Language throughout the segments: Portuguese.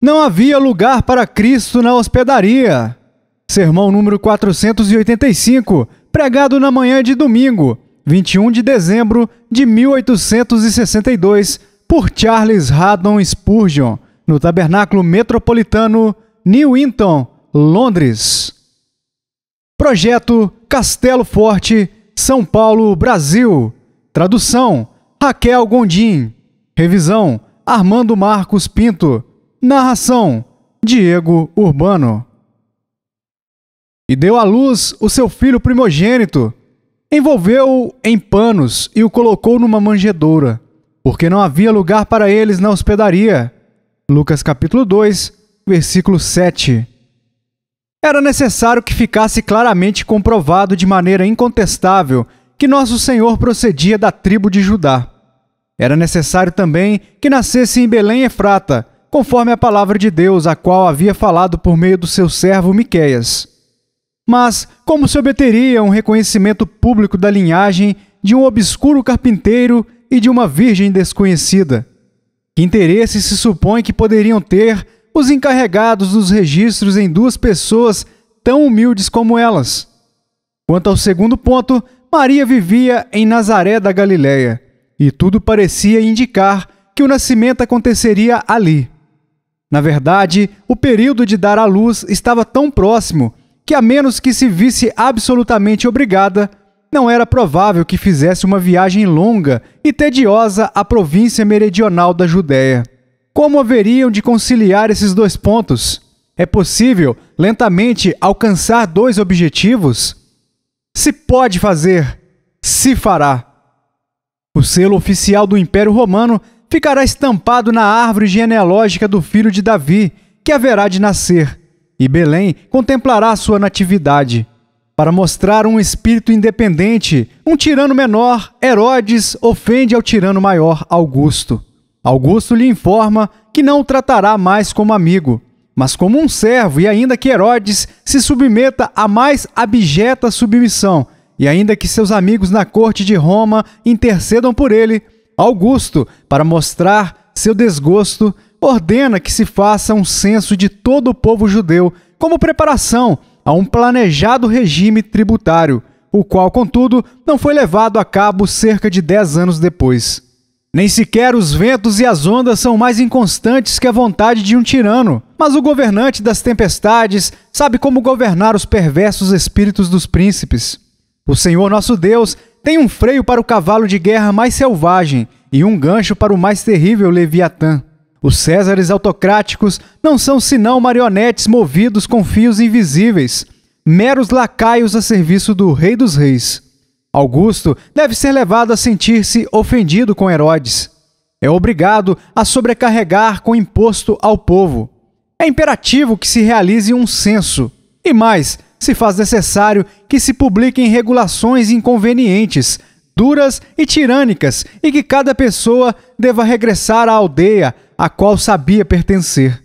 Não havia lugar para Cristo na hospedaria. Sermão número 485, pregado na manhã de domingo, 21 de dezembro de 1862, por Charles Haddon Spurgeon, no Tabernáculo Metropolitano, Newington, Londres. Projeto Castelo Forte, São Paulo, Brasil. Tradução: Raquel Gondim. Revisão: Armando Marcos Pinto. Narração: Diego Urbano. E deu à luz o seu filho primogênito. Envolveu-o em panos e o colocou numa manjedoura, porque não havia lugar para eles na hospedaria. Lucas capítulo 2, versículo 7. Era necessário que ficasse claramente comprovado de maneira incontestável que nosso Senhor procedia da tribo de Judá. Era necessário também que nascesse em Belém Efrata, conforme a palavra de Deus, a qual havia falado por meio do seu servo Miqueias. Mas como se obteria um reconhecimento público da linhagem de um obscuro carpinteiro e de uma virgem desconhecida? Que interesse se supõe que poderiam ter os encarregados dos registros em duas pessoas tão humildes como elas? Quanto ao segundo ponto, Maria vivia em Nazaré da Galileia, e tudo parecia indicar que o nascimento aconteceria ali. Na verdade, o período de dar à luz estava tão próximo que, a menos que se visse absolutamente obrigada, não era provável que fizesse uma viagem longa e tediosa à província meridional da Judéia. Como haveriam de conciliar esses dois pontos? É possível, lentamente, alcançar dois objetivos? Se pode fazer, se fará. O selo oficial do Império Romano ficará estampado na árvore genealógica do filho de Davi, que haverá de nascer, e Belém contemplará sua natividade. Para mostrar um espírito independente, um tirano menor, Herodes, ofende ao tirano maior, Augusto. Augusto lhe informa que não o tratará mais como amigo, mas como um servo, e ainda que Herodes se submeta à mais abjeta submissão, e ainda que seus amigos na corte de Roma intercedam por ele, Augusto, para mostrar seu desgosto, ordena que se faça um censo de todo o povo judeu como preparação a um planejado regime tributário, o qual, contudo, não foi levado a cabo cerca de dez anos depois. Nem sequer os ventos e as ondas são mais inconstantes que a vontade de um tirano, mas o governante das tempestades sabe como governar os perversos espíritos dos príncipes. O Senhor nosso Deus tem um freio para o cavalo de guerra mais selvagem e um gancho para o mais terrível Leviatã. Os Césares autocráticos não são senão marionetes movidos com fios invisíveis, meros lacaios a serviço do Rei dos Reis. Augusto deve ser levado a sentir-se ofendido com Herodes. É obrigado a sobrecarregar com imposto ao povo. É imperativo que se realize um censo. E mais, se faz necessário que se publiquem regulações inconvenientes, duras e tirânicas, e que cada pessoa deva regressar à aldeia a qual sabia pertencer.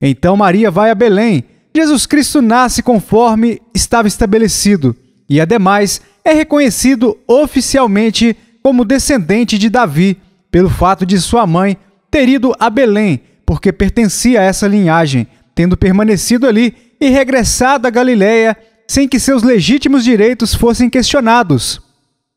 Então Maria vai a Belém. Jesus Cristo nasce conforme estava estabelecido, e ademais é reconhecido oficialmente como descendente de Davi, pelo fato de sua mãe ter ido a Belém, porque pertencia a essa linhagem, tendo permanecido ali e regressado à Galiléia sem que seus legítimos direitos fossem questionados,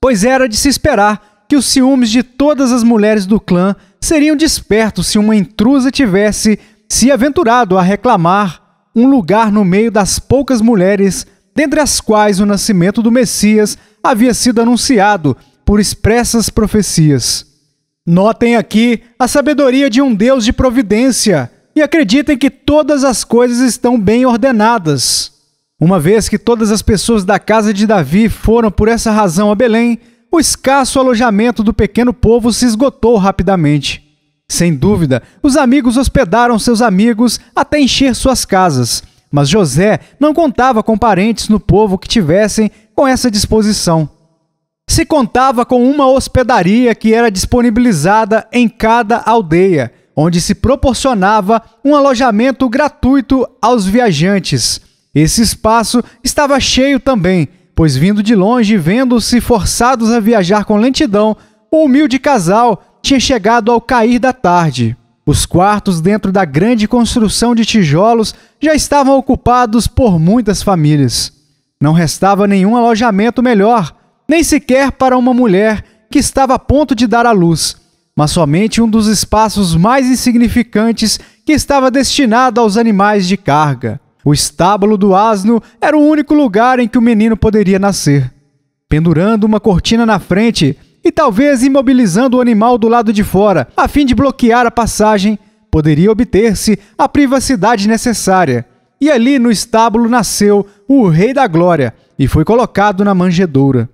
pois era de se esperar que os ciúmes de todas as mulheres do clã seriam despertos se uma intrusa tivesse se aventurado a reclamar um lugar no meio das poucas mulheres dentre as quais o nascimento do Messias havia sido anunciado por expressas profecias. Notem aqui a sabedoria de um Deus de providência e acreditem que todas as coisas estão bem ordenadas. Uma vez que todas as pessoas da casa de Davi foram por essa razão a Belém, o escasso alojamento do pequeno povo se esgotou rapidamente. Sem dúvida, os amigos hospedaram seus amigos até encher suas casas, mas José não contava com parentes no povo que tivessem com essa disposição. Se contava com uma hospedaria que era disponibilizada em cada aldeia, onde se proporcionava um alojamento gratuito aos viajantes. Esse espaço estava cheio também, pois vindo de longe e vendo-se forçados a viajar com lentidão, o humilde casal tinha chegado ao cair da tarde. Os quartos dentro da grande construção de tijolos já estavam ocupados por muitas famílias. Não restava nenhum alojamento melhor, nem sequer para uma mulher que estava a ponto de dar à luz mas somente um dos espaços mais insignificantes que estava destinado aos animais de carga. O estábulo do asno era o único lugar em que o menino poderia nascer. Pendurando uma cortina na frente e talvez imobilizando o animal do lado de fora, a fim de bloquear a passagem, poderia obter-se a privacidade necessária. E ali no estábulo nasceu o Rei da Glória e foi colocado na manjedoura.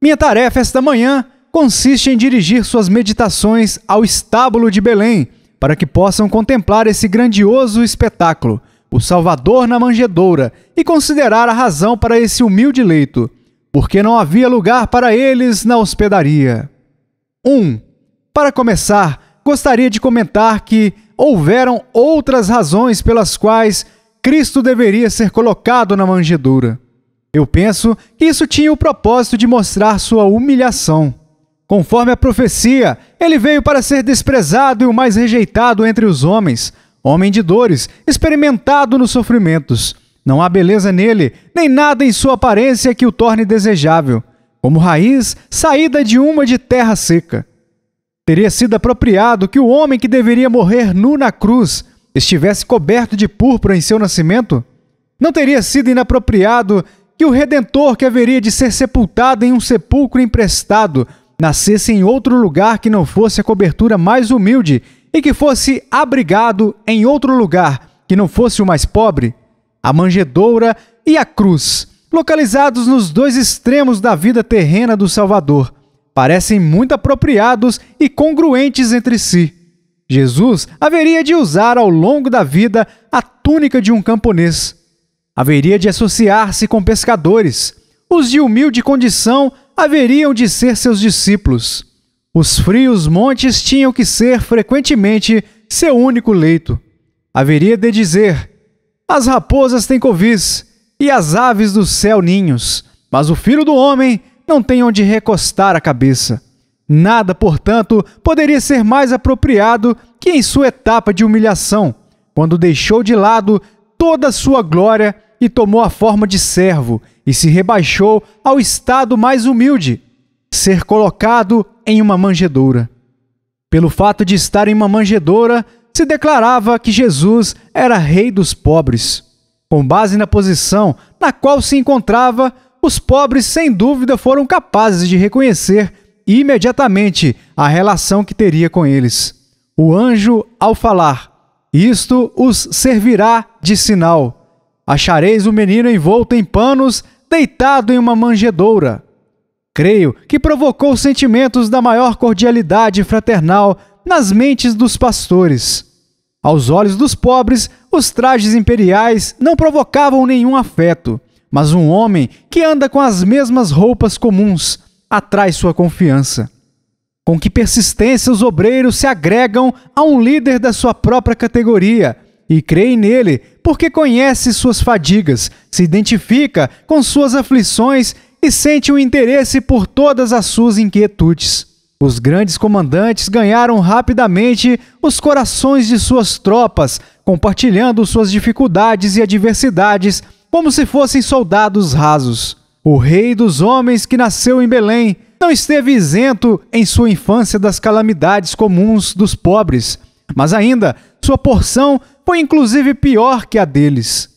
Minha tarefa esta manhã consiste em dirigir suas meditações ao estábulo de Belém, para que possam contemplar esse grandioso espetáculo, o Salvador na manjedoura, e considerar a razão para esse humilde leito, porque não havia lugar para eles na hospedaria. 1. Um, para começar, gostaria de comentar que houveram outras razões pelas quais Cristo deveria ser colocado na manjedoura. Eu penso que isso tinha o propósito de mostrar sua humilhação. Conforme a profecia, ele veio para ser desprezado e o mais rejeitado entre os homens, homem de dores, experimentado nos sofrimentos. Não há beleza nele, nem nada em sua aparência que o torne desejável, como raiz saída de uma de terra seca. Teria sido apropriado que o homem que deveria morrer nu na cruz estivesse coberto de púrpura em seu nascimento? Não teria sido inapropriado que o redentor que haveria de ser sepultado em um sepulcro emprestado nascesse em outro lugar que não fosse a cobertura mais humilde e que fosse abrigado em outro lugar que não fosse o mais pobre, a manjedoura e a cruz, localizados nos dois extremos da vida terrena do Salvador, parecem muito apropriados e congruentes entre si. Jesus haveria de usar ao longo da vida a túnica de um camponês. Haveria de associar-se com pescadores, os de humilde condição haveriam de ser seus discípulos. Os frios montes tinham que ser frequentemente seu único leito. Haveria de dizer: As raposas têm covis e as aves do céu ninhos, mas o filho do homem não tem onde recostar a cabeça. Nada, portanto, poderia ser mais apropriado que em sua etapa de humilhação, quando deixou de lado toda a sua glória e tomou a forma de servo e se rebaixou ao estado mais humilde, ser colocado em uma manjedoura. Pelo fato de estar em uma manjedoura, se declarava que Jesus era rei dos pobres. Com base na posição na qual se encontrava, os pobres sem dúvida foram capazes de reconhecer imediatamente a relação que teria com eles. O anjo, ao falar, isto os servirá de sinal. Achareis o menino envolto em panos deitado em uma manjedoura. Creio que provocou sentimentos da maior cordialidade fraternal nas mentes dos pastores. Aos olhos dos pobres, os trajes imperiais não provocavam nenhum afeto, mas um homem que anda com as mesmas roupas comuns atrai sua confiança. Com que persistência os obreiros se agregam a um líder da sua própria categoria, e creem nele, porque conhece suas fadigas, se identifica com suas aflições e sente o um interesse por todas as suas inquietudes. Os grandes comandantes ganharam rapidamente os corações de suas tropas, compartilhando suas dificuldades e adversidades como se fossem soldados rasos. O rei dos homens que nasceu em Belém não esteve isento em sua infância das calamidades comuns dos pobres, mas ainda sua porção foi inclusive pior que a deles.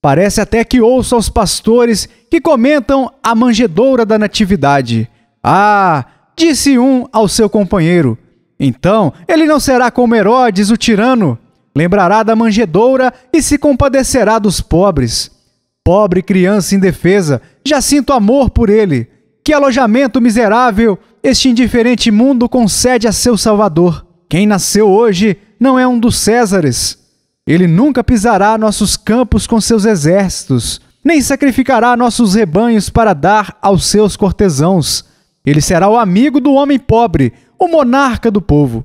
Parece até que ouço aos pastores que comentam a manjedoura da natividade. Ah, disse um ao seu companheiro. Então ele não será como Herodes, o tirano. Lembrará da manjedoura e se compadecerá dos pobres. Pobre criança indefesa, já sinto amor por ele. Que alojamento miserável este indiferente mundo concede a seu Salvador. Quem nasceu hoje não é um dos Césares. Ele nunca pisará nossos campos com seus exércitos, nem sacrificará nossos rebanhos para dar aos seus cortesãos. Ele será o amigo do homem pobre, o monarca do povo.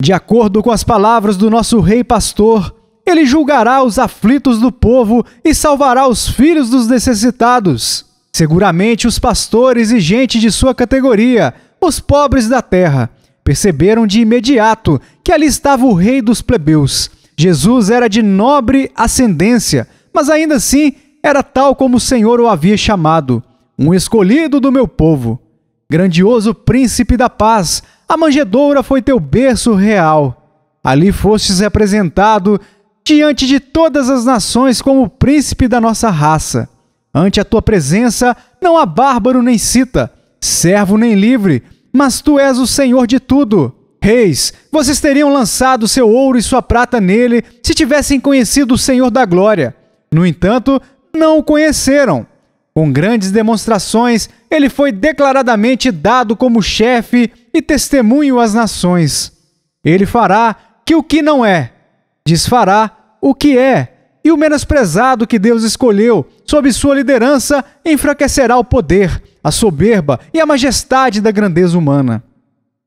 De acordo com as palavras do nosso rei pastor, ele julgará os aflitos do povo e salvará os filhos dos necessitados. Seguramente os pastores e gente de sua categoria, os pobres da terra, perceberam de imediato que ali estava o rei dos plebeus Jesus era de nobre ascendência, mas ainda assim era tal como o Senhor o havia chamado, um escolhido do meu povo. Grandioso príncipe da paz, a manjedoura foi teu berço real. Ali fostes representado diante de todas as nações como príncipe da nossa raça. Ante a tua presença não há bárbaro nem cita, servo nem livre, mas tu és o Senhor de tudo. Reis, vocês teriam lançado seu ouro e sua prata nele se tivessem conhecido o Senhor da Glória. No entanto, não o conheceram. Com grandes demonstrações, ele foi declaradamente dado como chefe e testemunho às nações. Ele fará que o que não é, desfará o que é, e o menosprezado que Deus escolheu, sob sua liderança, enfraquecerá o poder, a soberba e a majestade da grandeza humana.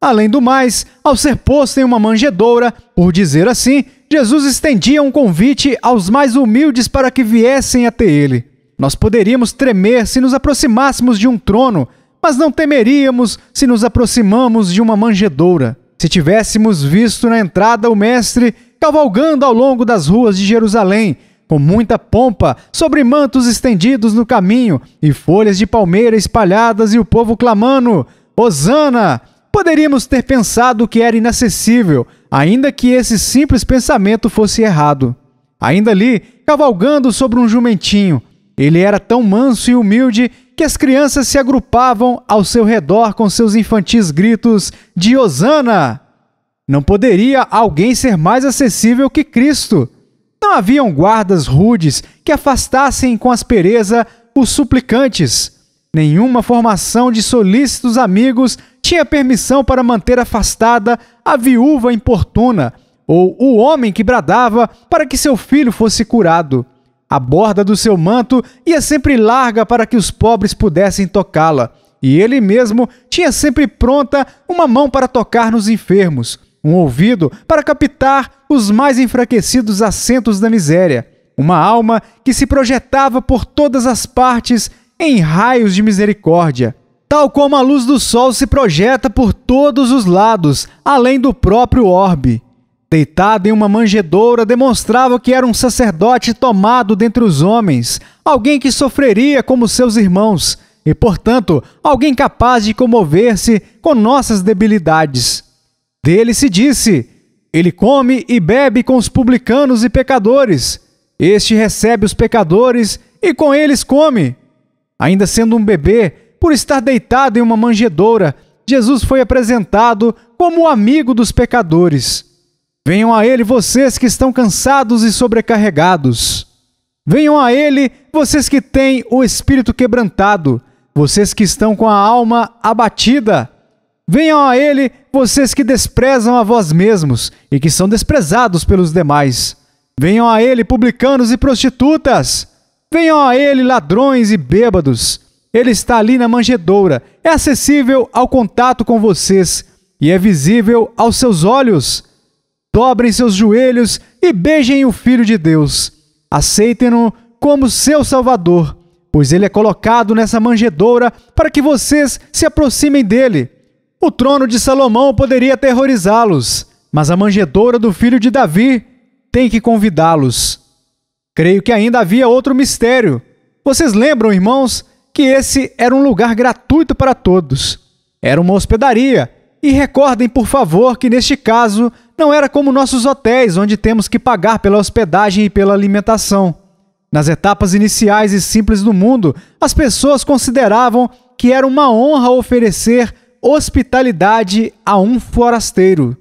Além do mais, ao ser posto em uma manjedoura, por dizer assim, Jesus estendia um convite aos mais humildes para que viessem até ele. Nós poderíamos tremer se nos aproximássemos de um trono, mas não temeríamos se nos aproximamos de uma manjedoura. Se tivéssemos visto na entrada o Mestre cavalgando ao longo das ruas de Jerusalém, com muita pompa, sobre mantos estendidos no caminho e folhas de palmeira espalhadas e o povo clamando: Hosana! Poderíamos ter pensado que era inacessível, ainda que esse simples pensamento fosse errado. Ainda ali, cavalgando sobre um jumentinho, ele era tão manso e humilde que as crianças se agrupavam ao seu redor com seus infantis gritos de Hosana! Não poderia alguém ser mais acessível que Cristo. Não haviam guardas rudes que afastassem com aspereza os suplicantes. Nenhuma formação de solícitos amigos tinha permissão para manter afastada a viúva importuna ou o homem que bradava para que seu filho fosse curado. A borda do seu manto ia sempre larga para que os pobres pudessem tocá-la, e ele mesmo tinha sempre pronta uma mão para tocar nos enfermos, um ouvido para captar os mais enfraquecidos assentos da miséria, uma alma que se projetava por todas as partes em raios de misericórdia, tal como a luz do sol se projeta por todos os lados, além do próprio orbe. Deitado em uma manjedoura, demonstrava que era um sacerdote tomado dentre os homens, alguém que sofreria como seus irmãos, e, portanto, alguém capaz de comover-se com nossas debilidades. Dele se disse: Ele come e bebe com os publicanos e pecadores. Este recebe os pecadores e com eles come. Ainda sendo um bebê, por estar deitado em uma manjedoura, Jesus foi apresentado como o amigo dos pecadores. Venham a Ele vocês que estão cansados e sobrecarregados. Venham a Ele vocês que têm o espírito quebrantado, vocês que estão com a alma abatida. Venham a Ele vocês que desprezam a vós mesmos e que são desprezados pelos demais. Venham a Ele publicanos e prostitutas. Venham a ele ladrões e bêbados. Ele está ali na manjedoura, é acessível ao contato com vocês e é visível aos seus olhos. Dobrem seus joelhos e beijem o Filho de Deus. Aceitem-no como seu Salvador, pois ele é colocado nessa manjedoura para que vocês se aproximem dele. O trono de Salomão poderia aterrorizá-los, mas a manjedoura do filho de Davi tem que convidá-los. Creio que ainda havia outro mistério. Vocês lembram, irmãos, que esse era um lugar gratuito para todos. Era uma hospedaria. E recordem, por favor, que neste caso não era como nossos hotéis, onde temos que pagar pela hospedagem e pela alimentação. Nas etapas iniciais e simples do mundo, as pessoas consideravam que era uma honra oferecer hospitalidade a um forasteiro.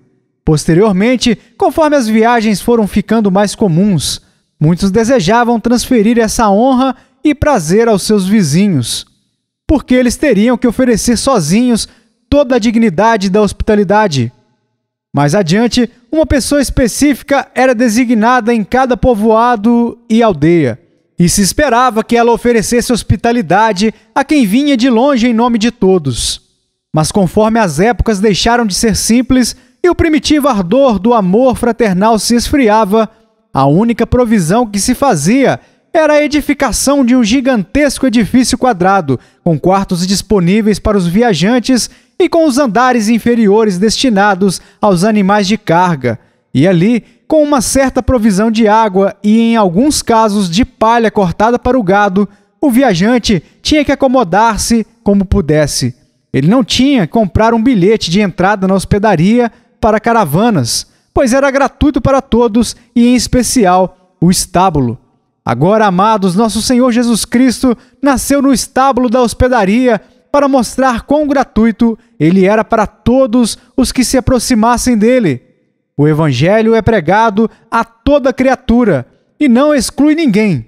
Posteriormente, conforme as viagens foram ficando mais comuns, Muitos desejavam transferir essa honra e prazer aos seus vizinhos, porque eles teriam que oferecer sozinhos toda a dignidade da hospitalidade. Mais adiante, uma pessoa específica era designada em cada povoado e aldeia, e se esperava que ela oferecesse hospitalidade a quem vinha de longe em nome de todos. Mas conforme as épocas deixaram de ser simples e o primitivo ardor do amor fraternal se esfriava, a única provisão que se fazia era a edificação de um gigantesco edifício quadrado, com quartos disponíveis para os viajantes e com os andares inferiores destinados aos animais de carga, e ali com uma certa provisão de água e, em alguns casos, de palha cortada para o gado, o viajante tinha que acomodar-se como pudesse. Ele não tinha que comprar um bilhete de entrada na hospedaria para caravanas pois era gratuito para todos e em especial o estábulo. Agora, amados, nosso Senhor Jesus Cristo nasceu no estábulo da hospedaria para mostrar quão gratuito ele era para todos os que se aproximassem dele. O Evangelho é pregado a toda criatura e não exclui ninguém.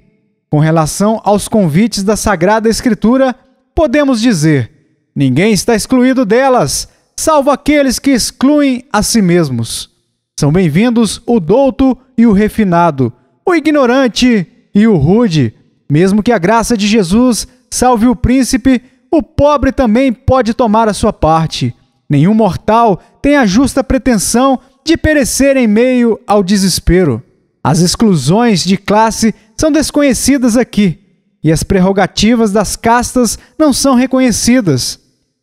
Com relação aos convites da Sagrada Escritura, podemos dizer: ninguém está excluído delas, salvo aqueles que excluem a si mesmos. São bem-vindos o douto e o refinado, o ignorante e o rude. Mesmo que a graça de Jesus salve o príncipe, o pobre também pode tomar a sua parte. Nenhum mortal tem a justa pretensão de perecer em meio ao desespero. As exclusões de classe são desconhecidas aqui, e as prerrogativas das castas não são reconhecidas.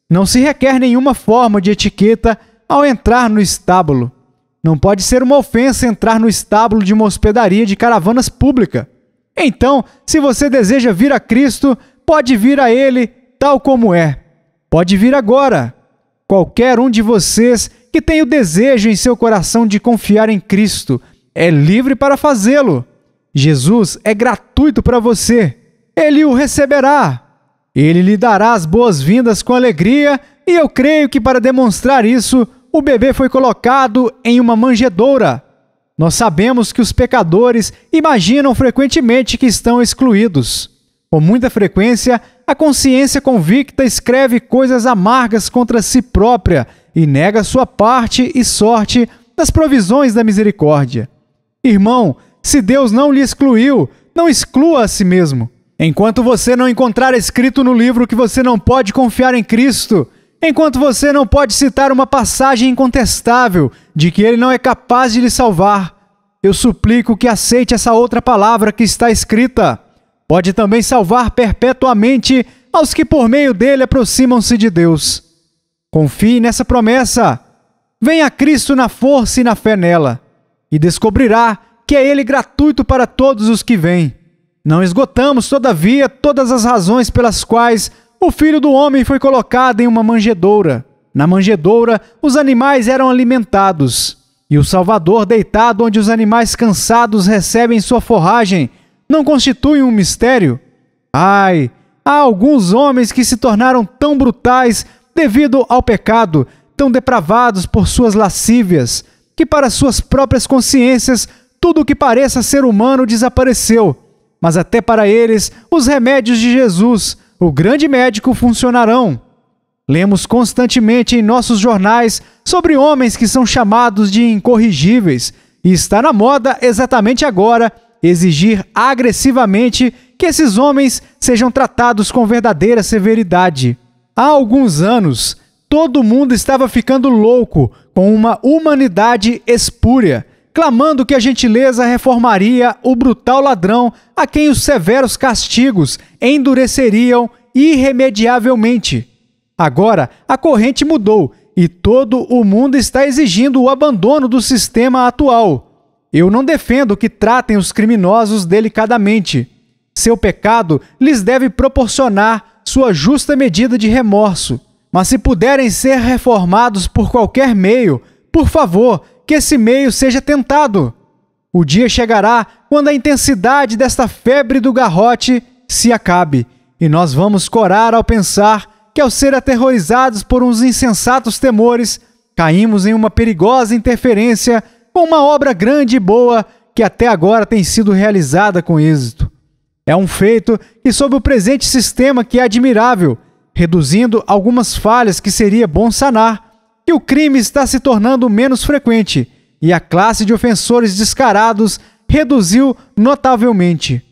Não se requer nenhuma forma de etiqueta ao entrar no estábulo. Não pode ser uma ofensa entrar no estábulo de uma hospedaria de caravanas pública. Então, se você deseja vir a Cristo, pode vir a Ele tal como é. Pode vir agora. Qualquer um de vocês que tem o desejo em seu coração de confiar em Cristo é livre para fazê-lo. Jesus é gratuito para você. Ele o receberá. Ele lhe dará as boas-vindas com alegria, e eu creio que para demonstrar isso, o bebê foi colocado em uma manjedoura. Nós sabemos que os pecadores imaginam frequentemente que estão excluídos. Com muita frequência, a consciência convicta escreve coisas amargas contra si própria e nega sua parte e sorte nas provisões da misericórdia. Irmão, se Deus não lhe excluiu, não exclua a si mesmo. Enquanto você não encontrar escrito no livro que você não pode confiar em Cristo, Enquanto você não pode citar uma passagem incontestável de que ele não é capaz de lhe salvar, eu suplico que aceite essa outra palavra que está escrita. Pode também salvar perpetuamente aos que por meio dele aproximam-se de Deus. Confie nessa promessa. Venha a Cristo na força e na fé nela, e descobrirá que é Ele gratuito para todos os que vêm. Não esgotamos, todavia, todas as razões pelas quais o filho do homem foi colocado em uma manjedoura. Na manjedoura, os animais eram alimentados. E o Salvador, deitado onde os animais cansados recebem sua forragem, não constitui um mistério? Ai, há alguns homens que se tornaram tão brutais devido ao pecado, tão depravados por suas lascívias, que para suas próprias consciências tudo o que pareça ser humano desapareceu. Mas até para eles, os remédios de Jesus, o grande médico funcionarão. Lemos constantemente em nossos jornais sobre homens que são chamados de incorrigíveis, e está na moda exatamente agora exigir agressivamente que esses homens sejam tratados com verdadeira severidade. Há alguns anos, todo mundo estava ficando louco com uma humanidade espúria clamando que a gentileza reformaria o brutal ladrão a quem os severos castigos endureceriam irremediavelmente. Agora, a corrente mudou e todo o mundo está exigindo o abandono do sistema atual. Eu não defendo que tratem os criminosos delicadamente. Seu pecado lhes deve proporcionar sua justa medida de remorso. Mas se puderem ser reformados por qualquer meio, por favor, que esse meio seja tentado. O dia chegará quando a intensidade desta febre do garrote se acabe, e nós vamos corar ao pensar que, ao ser aterrorizados por uns insensatos temores, caímos em uma perigosa interferência com uma obra grande e boa que até agora tem sido realizada com êxito. É um feito que, sob o presente sistema que é admirável, reduzindo algumas falhas que seria bom sanar, que o crime está se tornando menos frequente e a classe de ofensores descarados reduziu notavelmente.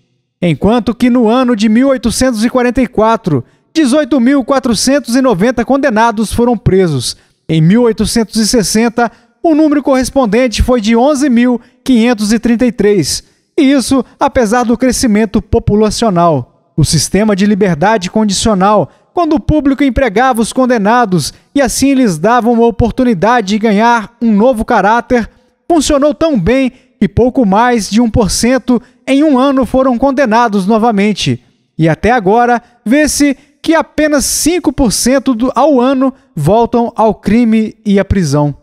Enquanto que no ano de 1844, 18.490 condenados foram presos. Em 1860, o número correspondente foi de 11.533, e isso apesar do crescimento populacional. O sistema de liberdade condicional quando o público empregava os condenados e assim lhes dava uma oportunidade de ganhar um novo caráter, funcionou tão bem que pouco mais de 1% em um ano foram condenados novamente. E até agora, vê-se que apenas 5% ao ano voltam ao crime e à prisão.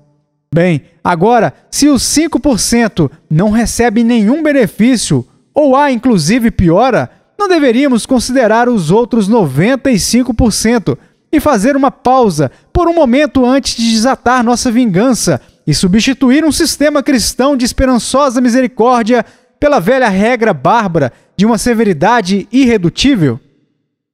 Bem, agora, se os 5% não recebem nenhum benefício, ou há inclusive piora, não deveríamos considerar os outros 95% e fazer uma pausa por um momento antes de desatar nossa vingança e substituir um sistema cristão de esperançosa misericórdia pela velha regra bárbara de uma severidade irredutível?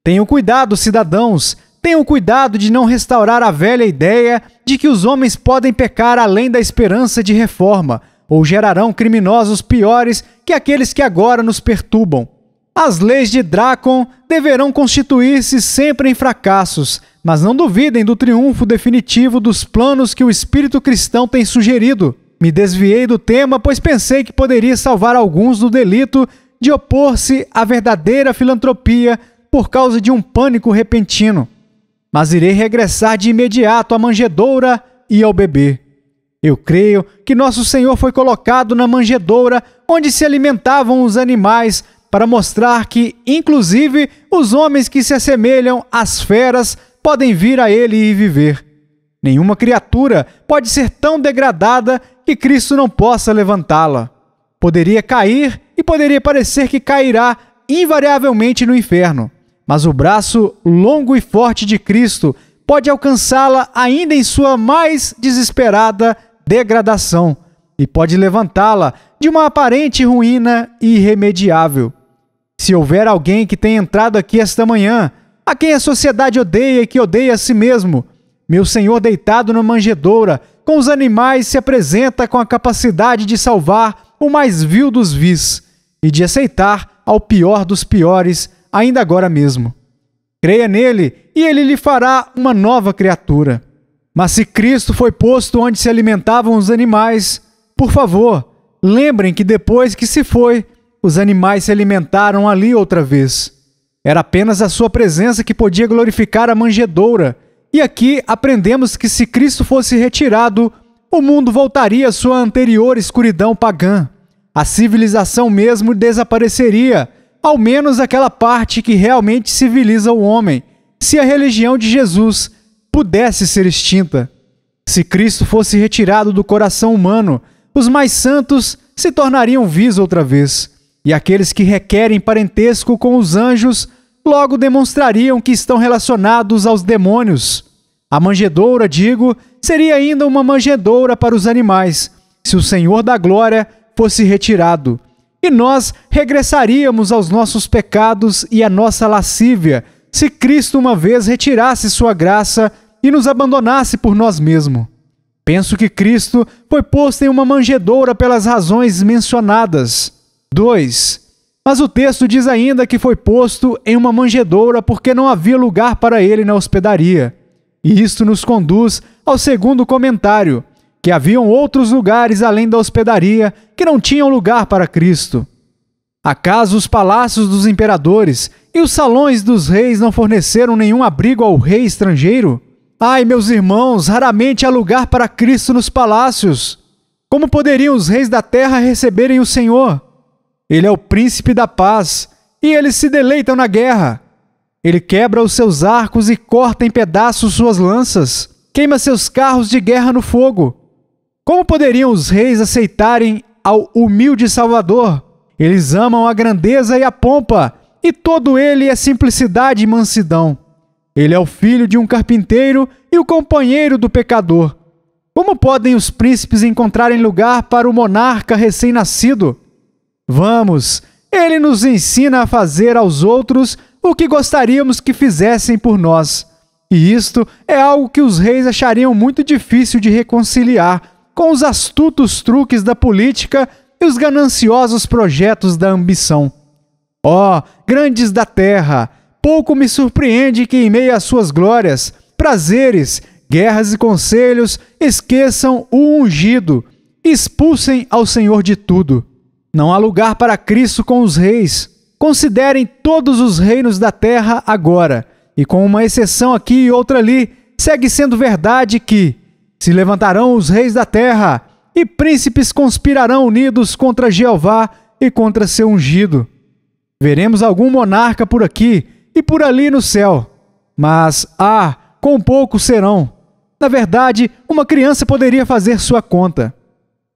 Tenham cuidado, cidadãos, tenham cuidado de não restaurar a velha ideia de que os homens podem pecar além da esperança de reforma, ou gerarão criminosos piores que aqueles que agora nos perturbam. As leis de Dracon deverão constituir-se sempre em fracassos, mas não duvidem do triunfo definitivo dos planos que o espírito cristão tem sugerido. Me desviei do tema, pois pensei que poderia salvar alguns do delito de opor-se à verdadeira filantropia por causa de um pânico repentino. Mas irei regressar de imediato à manjedoura e ao bebê. Eu creio que nosso Senhor foi colocado na manjedoura onde se alimentavam os animais para mostrar que, inclusive, os homens que se assemelham às feras podem vir a ele e viver. Nenhuma criatura pode ser tão degradada que Cristo não possa levantá-la. Poderia cair e poderia parecer que cairá invariavelmente no inferno, mas o braço longo e forte de Cristo pode alcançá-la ainda em sua mais desesperada degradação e pode levantá-la de uma aparente ruína irremediável. Se houver alguém que tenha entrado aqui esta manhã, a quem a sociedade odeia e que odeia a si mesmo, meu senhor deitado na manjedoura, com os animais, se apresenta com a capacidade de salvar o mais vil dos vis e de aceitar ao pior dos piores, ainda agora mesmo. Creia nele e ele lhe fará uma nova criatura. Mas se Cristo foi posto onde se alimentavam os animais, por favor, lembrem que depois que se foi, os animais se alimentaram ali outra vez. Era apenas a sua presença que podia glorificar a manjedoura. E aqui aprendemos que se Cristo fosse retirado, o mundo voltaria à sua anterior escuridão pagã. A civilização mesmo desapareceria, ao menos aquela parte que realmente civiliza o homem, se a religião de Jesus pudesse ser extinta. Se Cristo fosse retirado do coração humano, os mais santos se tornariam vis outra vez e aqueles que requerem parentesco com os anjos logo demonstrariam que estão relacionados aos demônios. A manjedoura, digo, seria ainda uma manjedoura para os animais, se o Senhor da Glória fosse retirado. E nós regressaríamos aos nossos pecados e à nossa lascívia, se Cristo uma vez retirasse sua graça e nos abandonasse por nós mesmos. Penso que Cristo foi posto em uma manjedoura pelas razões mencionadas. 2. Mas o texto diz ainda que foi posto em uma manjedoura porque não havia lugar para ele na hospedaria. E isto nos conduz ao segundo comentário, que haviam outros lugares além da hospedaria que não tinham lugar para Cristo. Acaso os palácios dos imperadores e os salões dos reis não forneceram nenhum abrigo ao rei estrangeiro? Ai, meus irmãos, raramente há lugar para Cristo nos palácios. Como poderiam os reis da terra receberem o Senhor? Ele é o príncipe da paz, e eles se deleitam na guerra. Ele quebra os seus arcos e corta em pedaços suas lanças, queima seus carros de guerra no fogo. Como poderiam os reis aceitarem ao humilde Salvador? Eles amam a grandeza e a pompa, e todo ele é simplicidade e mansidão. Ele é o filho de um carpinteiro e o companheiro do pecador. Como podem os príncipes encontrarem lugar para o monarca recém-nascido? Vamos! Ele nos ensina a fazer aos outros o que gostaríamos que fizessem por nós. E isto é algo que os reis achariam muito difícil de reconciliar com os astutos truques da política e os gananciosos projetos da ambição. Ó, oh, grandes da terra! Pouco me surpreende que, em meio às suas glórias, prazeres, guerras e conselhos, esqueçam o ungido, expulsem ao Senhor de tudo. Não há lugar para Cristo com os reis. Considerem todos os reinos da terra agora, e com uma exceção aqui e outra ali, segue sendo verdade que se levantarão os reis da terra, e príncipes conspirarão unidos contra Jeová e contra seu ungido. Veremos algum monarca por aqui e por ali no céu, mas ah, com pouco serão. Na verdade, uma criança poderia fazer sua conta.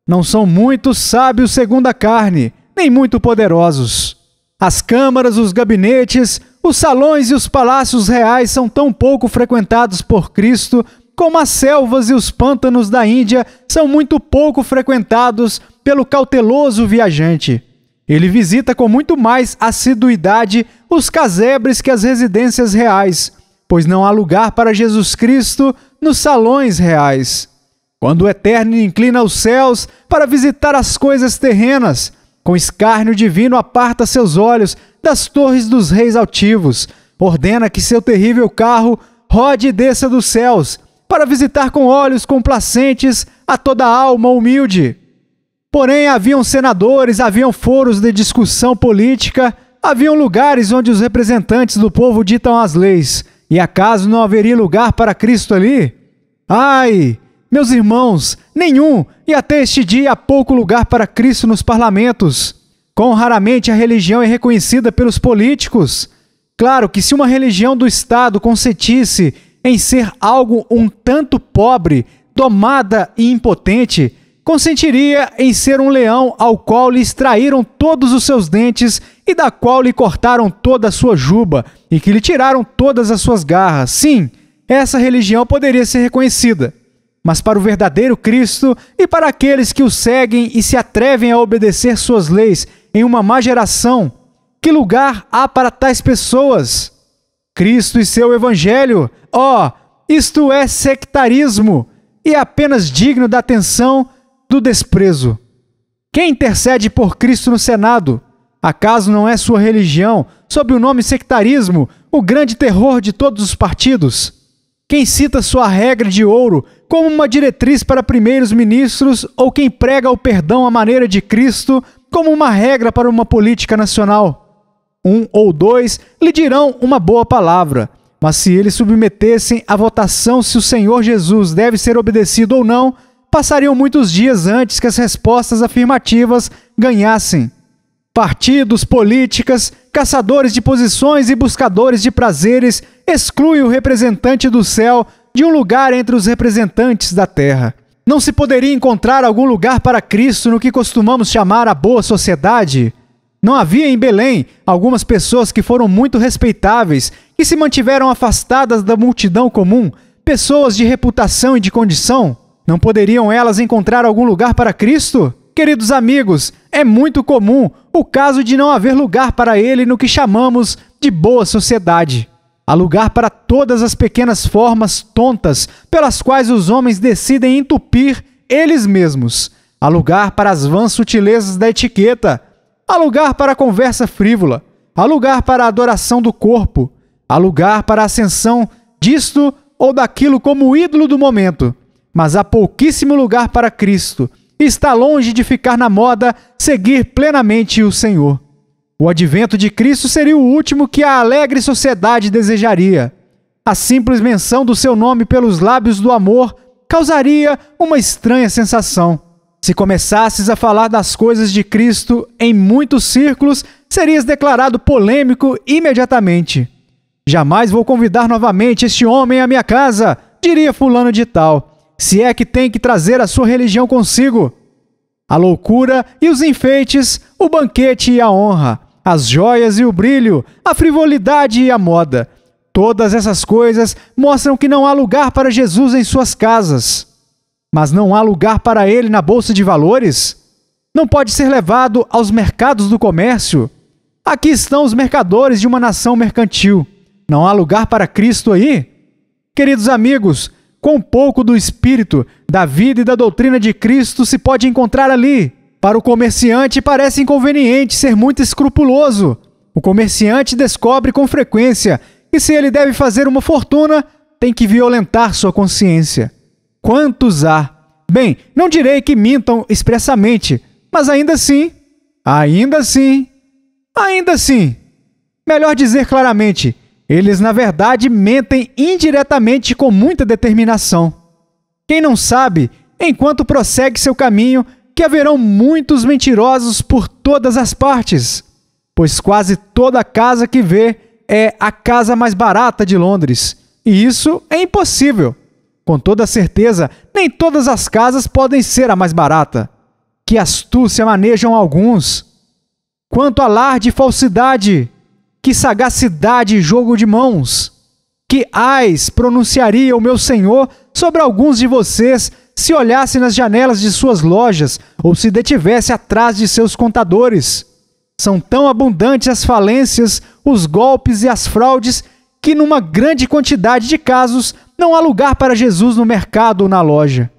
Não são muito sábios segundo a carne, nem muito poderosos. As câmaras, os gabinetes, os salões e os palácios reais são tão pouco frequentados por Cristo como as selvas e os pântanos da Índia são muito pouco frequentados pelo cauteloso viajante. Ele visita com muito mais assiduidade os casebres que as residências reais, pois não há lugar para Jesus Cristo nos salões reais. Quando o Eterno inclina os céus para visitar as coisas terrenas, com escárnio divino aparta seus olhos das torres dos reis altivos, ordena que seu terrível carro rode e desça dos céus, para visitar com olhos complacentes a toda alma humilde. Porém, haviam senadores, haviam foros de discussão política, haviam lugares onde os representantes do povo ditam as leis, e acaso não haveria lugar para Cristo ali? Ai! Meus irmãos, nenhum, e até este dia há pouco lugar para Cristo nos parlamentos. Quão raramente a religião é reconhecida pelos políticos. Claro que se uma religião do Estado consentisse em ser algo um tanto pobre, domada e impotente, consentiria em ser um leão ao qual lhe extraíram todos os seus dentes e da qual lhe cortaram toda a sua juba e que lhe tiraram todas as suas garras. Sim, essa religião poderia ser reconhecida mas para o verdadeiro Cristo e para aqueles que o seguem e se atrevem a obedecer suas leis em uma má geração. Que lugar há para tais pessoas? Cristo e seu Evangelho, ó, oh, isto é sectarismo e é apenas digno da atenção do desprezo. Quem intercede por Cristo no Senado? Acaso não é sua religião, sob o nome sectarismo, o grande terror de todos os partidos? Quem cita sua regra de ouro como uma diretriz para primeiros ministros ou quem prega o perdão à maneira de Cristo como uma regra para uma política nacional? Um ou dois lhe dirão uma boa palavra, mas se eles submetessem à votação se o Senhor Jesus deve ser obedecido ou não, passariam muitos dias antes que as respostas afirmativas ganhassem Partidos, políticas, caçadores de posições e buscadores de prazeres excluem o representante do céu de um lugar entre os representantes da terra. Não se poderia encontrar algum lugar para Cristo no que costumamos chamar a boa sociedade? Não havia em Belém algumas pessoas que foram muito respeitáveis, que se mantiveram afastadas da multidão comum, pessoas de reputação e de condição? Não poderiam elas encontrar algum lugar para Cristo? Queridos amigos, é muito comum o caso de não haver lugar para ele no que chamamos de boa sociedade. Há lugar para todas as pequenas formas tontas pelas quais os homens decidem entupir eles mesmos. Há lugar para as vãs sutilezas da etiqueta. Há lugar para a conversa frívola. Há lugar para a adoração do corpo. Há lugar para a ascensão disto ou daquilo como ídolo do momento. Mas há pouquíssimo lugar para Cristo está longe de ficar na moda seguir plenamente o Senhor. O advento de Cristo seria o último que a alegre sociedade desejaria. A simples menção do seu nome pelos lábios do amor causaria uma estranha sensação. Se começasses a falar das coisas de Cristo em muitos círculos, serias declarado polêmico imediatamente. Jamais vou convidar novamente este homem à minha casa, diria Fulano de Tal se é que tem que trazer a sua religião consigo. A loucura e os enfeites, o banquete e a honra, as joias e o brilho, a frivolidade e a moda. Todas essas coisas mostram que não há lugar para Jesus em suas casas. Mas não há lugar para ele na bolsa de valores? Não pode ser levado aos mercados do comércio? Aqui estão os mercadores de uma nação mercantil. Não há lugar para Cristo aí? Queridos amigos, Quão pouco do espírito, da vida e da doutrina de Cristo se pode encontrar ali! Para o comerciante, parece inconveniente ser muito escrupuloso. O comerciante descobre com frequência que, se ele deve fazer uma fortuna, tem que violentar sua consciência. Quantos há? Bem, não direi que mintam expressamente, mas ainda assim, ainda assim, ainda assim. Melhor dizer claramente eles, na verdade, mentem indiretamente com muita determinação. Quem não sabe, enquanto prossegue seu caminho, que haverão muitos mentirosos por todas as partes, pois quase toda casa que vê é a casa mais barata de Londres, e isso é impossível. Com toda certeza, nem todas as casas podem ser a mais barata. Que astúcia manejam alguns! Quanto alarde de falsidade! Que sagacidade jogo de mãos! Que ais pronunciaria o meu senhor sobre alguns de vocês se olhasse nas janelas de suas lojas ou se detivesse atrás de seus contadores. São tão abundantes as falências, os golpes e as fraudes que, numa grande quantidade de casos, não há lugar para Jesus no mercado ou na loja.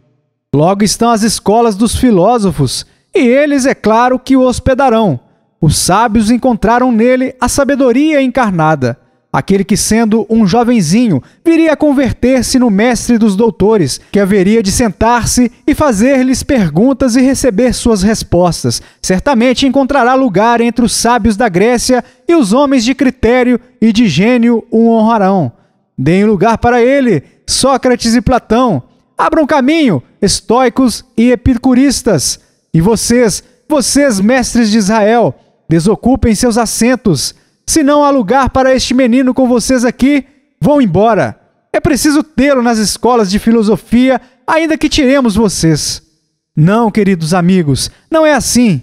Logo estão as escolas dos filósofos, e eles é claro que o hospedarão os sábios encontraram nele a sabedoria encarnada, aquele que, sendo um jovenzinho, viria a converter-se no mestre dos doutores, que haveria de sentar-se e fazer-lhes perguntas e receber suas respostas. Certamente encontrará lugar entre os sábios da Grécia e os homens de critério e de gênio o honrarão. Deem lugar para ele, Sócrates e Platão. Abram caminho, estoicos e epicuristas. E vocês, vocês, mestres de Israel, Desocupem seus assentos. Se não há lugar para este menino com vocês aqui, vão embora. É preciso tê-lo nas escolas de filosofia, ainda que tiremos vocês. Não, queridos amigos, não é assim.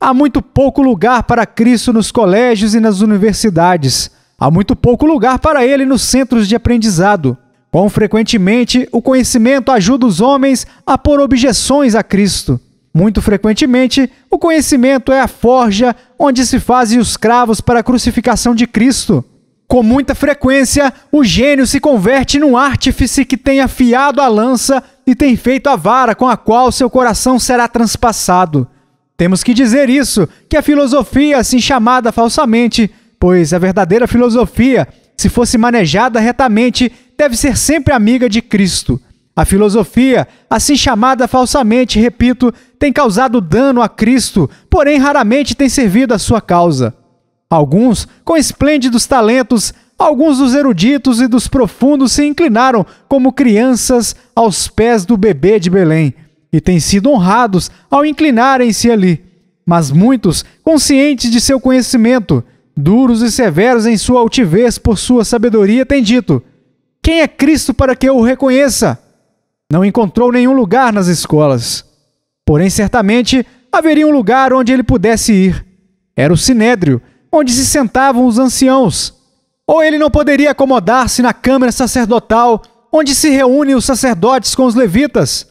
Há muito pouco lugar para Cristo nos colégios e nas universidades. Há muito pouco lugar para ele nos centros de aprendizado. Quão frequentemente o conhecimento ajuda os homens a pôr objeções a Cristo. Muito frequentemente, o conhecimento é a forja onde se fazem os cravos para a crucificação de Cristo. Com muita frequência, o gênio se converte num artífice que tem afiado a lança e tem feito a vara com a qual seu coração será transpassado. Temos que dizer isso, que a filosofia, assim chamada falsamente, pois a verdadeira filosofia, se fosse manejada retamente, deve ser sempre amiga de Cristo. A filosofia, assim chamada falsamente, repito, tem causado dano a Cristo, porém raramente tem servido à sua causa. Alguns, com esplêndidos talentos, alguns dos eruditos e dos profundos se inclinaram como crianças aos pés do bebê de Belém, e têm sido honrados ao inclinarem-se ali. Mas muitos, conscientes de seu conhecimento, duros e severos em sua altivez por sua sabedoria, têm dito: Quem é Cristo para que eu o reconheça? Não encontrou nenhum lugar nas escolas. Porém, certamente haveria um lugar onde ele pudesse ir. Era o sinédrio, onde se sentavam os anciãos. Ou ele não poderia acomodar-se na câmara sacerdotal, onde se reúnem os sacerdotes com os levitas?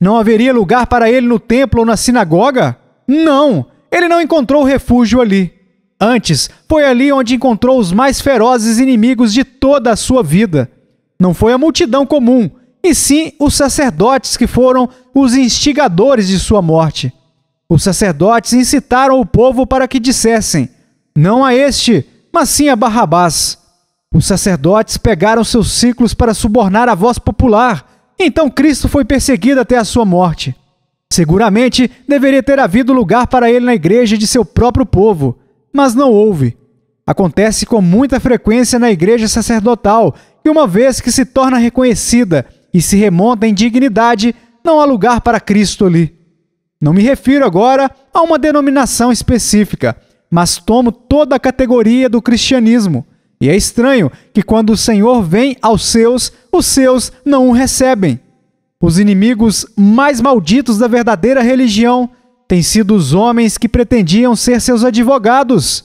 Não haveria lugar para ele no templo ou na sinagoga? Não, ele não encontrou refúgio ali. Antes, foi ali onde encontrou os mais ferozes inimigos de toda a sua vida. Não foi a multidão comum, e sim os sacerdotes que foram os instigadores de sua morte. Os sacerdotes incitaram o povo para que dissessem: Não a este, mas sim a Barrabás. Os sacerdotes pegaram seus ciclos para subornar a voz popular. Então Cristo foi perseguido até a sua morte. Seguramente deveria ter havido lugar para ele na igreja de seu próprio povo, mas não houve. Acontece com muita frequência na igreja sacerdotal que, uma vez que se torna reconhecida, e se remonta em dignidade, não há lugar para Cristo ali. Não me refiro agora a uma denominação específica, mas tomo toda a categoria do cristianismo. E é estranho que quando o Senhor vem aos seus, os seus não o recebem. Os inimigos mais malditos da verdadeira religião têm sido os homens que pretendiam ser seus advogados.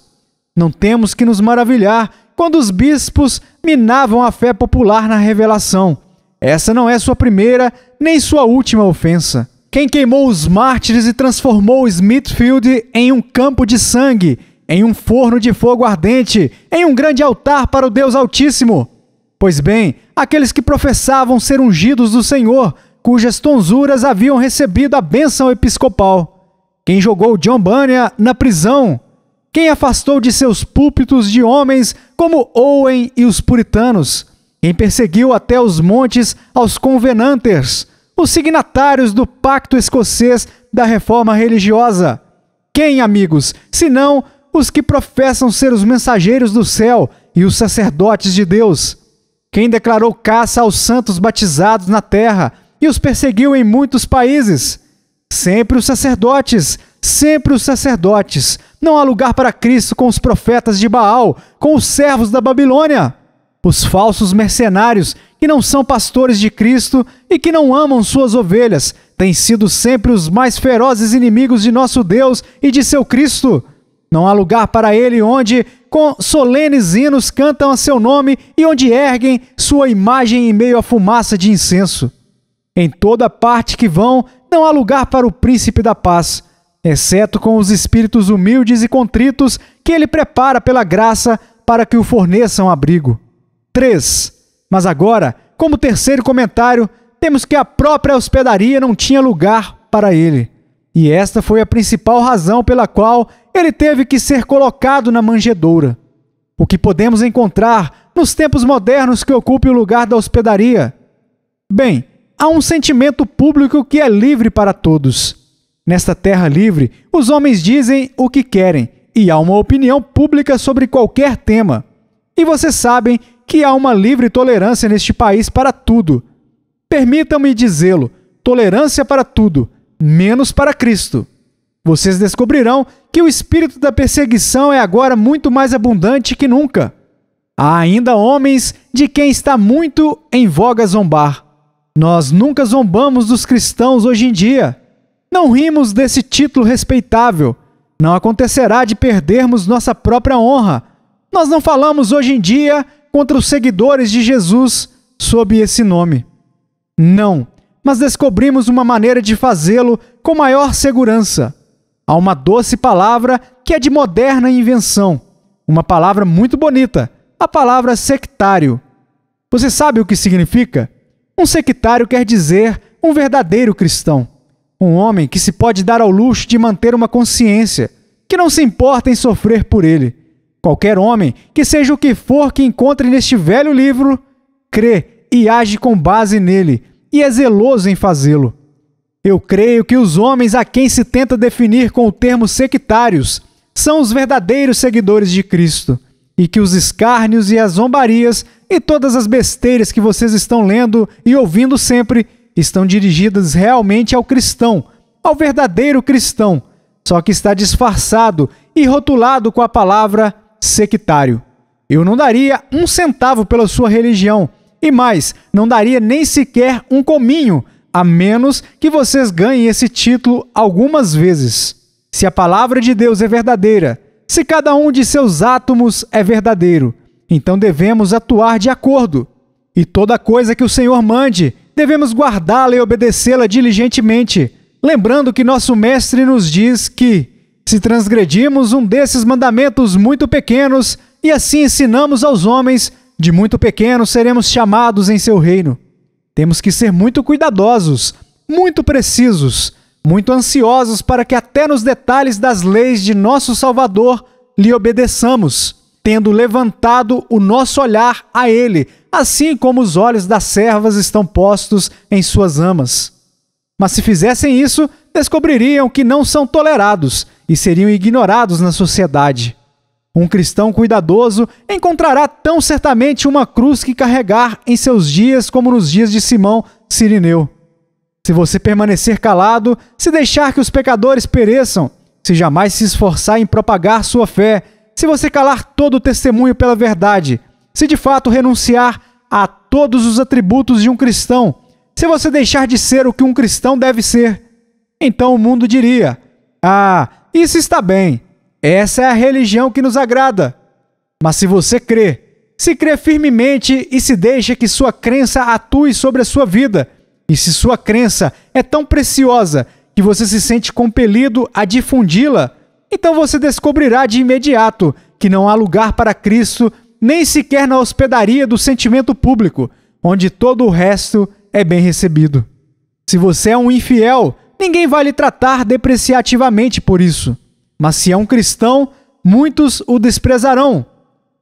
Não temos que nos maravilhar quando os bispos minavam a fé popular na revelação, essa não é sua primeira nem sua última ofensa. Quem queimou os mártires e transformou Smithfield em um campo de sangue, em um forno de fogo ardente, em um grande altar para o Deus Altíssimo? Pois bem, aqueles que professavam ser ungidos do Senhor, cujas tonsuras haviam recebido a bênção episcopal. Quem jogou John Bunyan na prisão? Quem afastou de seus púlpitos de homens como Owen e os puritanos? quem perseguiu até os montes aos Convenanters, os signatários do Pacto Escocês da Reforma Religiosa. Quem, amigos, senão os que professam ser os mensageiros do céu e os sacerdotes de Deus? Quem declarou caça aos santos batizados na terra e os perseguiu em muitos países? Sempre os sacerdotes, sempre os sacerdotes. Não há lugar para Cristo com os profetas de Baal, com os servos da Babilônia os falsos mercenários, que não são pastores de Cristo e que não amam suas ovelhas, têm sido sempre os mais ferozes inimigos de nosso Deus e de seu Cristo. Não há lugar para ele onde, com solenes hinos, cantam a seu nome e onde erguem sua imagem em meio à fumaça de incenso. Em toda parte que vão, não há lugar para o príncipe da paz, exceto com os espíritos humildes e contritos que ele prepara pela graça para que o forneçam abrigo. 3. Mas agora, como terceiro comentário, temos que a própria hospedaria não tinha lugar para ele. E esta foi a principal razão pela qual ele teve que ser colocado na manjedoura. O que podemos encontrar nos tempos modernos que ocupe o lugar da hospedaria? Bem, há um sentimento público que é livre para todos. Nesta terra livre, os homens dizem o que querem e há uma opinião pública sobre qualquer tema. E vocês sabem que há uma livre tolerância neste país para tudo. Permitam-me dizê-lo: tolerância para tudo, menos para Cristo. Vocês descobrirão que o espírito da perseguição é agora muito mais abundante que nunca. Há ainda homens de quem está muito em voga zombar. Nós nunca zombamos dos cristãos hoje em dia. Não rimos desse título respeitável. Não acontecerá de perdermos nossa própria honra. Nós não falamos hoje em dia contra os seguidores de Jesus sob esse nome. Não, mas descobrimos uma maneira de fazê-lo com maior segurança. Há uma doce palavra que é de moderna invenção, uma palavra muito bonita, a palavra sectário. Você sabe o que significa? Um sectário quer dizer um verdadeiro cristão, um homem que se pode dar ao luxo de manter uma consciência, que não se importa em sofrer por ele Qualquer homem, que seja o que for que encontre neste velho livro, crê e age com base nele, e é zeloso em fazê-lo. Eu creio que os homens a quem se tenta definir com o termo sectários são os verdadeiros seguidores de Cristo, e que os escárnios e as zombarias e todas as besteiras que vocês estão lendo e ouvindo sempre estão dirigidas realmente ao cristão, ao verdadeiro cristão, só que está disfarçado e rotulado com a palavra sectário. Eu não daria um centavo pela sua religião, e mais, não daria nem sequer um cominho, a menos que vocês ganhem esse título algumas vezes. Se a palavra de Deus é verdadeira, se cada um de seus átomos é verdadeiro, então devemos atuar de acordo. E toda coisa que o Senhor mande, devemos guardá-la e obedecê-la diligentemente, lembrando que nosso Mestre nos diz que se transgredimos um desses mandamentos muito pequenos, e assim ensinamos aos homens, de muito pequeno seremos chamados em seu reino. Temos que ser muito cuidadosos, muito precisos, muito ansiosos para que até nos detalhes das leis de nosso Salvador lhe obedeçamos, tendo levantado o nosso olhar a ele, assim como os olhos das servas estão postos em suas amas. Mas se fizessem isso, descobririam que não são tolerados e seriam ignorados na sociedade. Um cristão cuidadoso encontrará tão certamente uma cruz que carregar em seus dias como nos dias de Simão Sirineu. Se você permanecer calado, se deixar que os pecadores pereçam, se jamais se esforçar em propagar sua fé, se você calar todo o testemunho pela verdade, se de fato renunciar a todos os atributos de um cristão, se você deixar de ser o que um cristão deve ser, então o mundo diria: Ah, isso está bem. Essa é a religião que nos agrada. Mas se você crê, se crê firmemente e se deixa que sua crença atue sobre a sua vida, e se sua crença é tão preciosa que você se sente compelido a difundi-la, então você descobrirá de imediato que não há lugar para Cristo nem sequer na hospedaria do sentimento público, onde todo o resto é bem recebido. Se você é um infiel, ninguém vai lhe tratar depreciativamente por isso. Mas se é um cristão, muitos o desprezarão.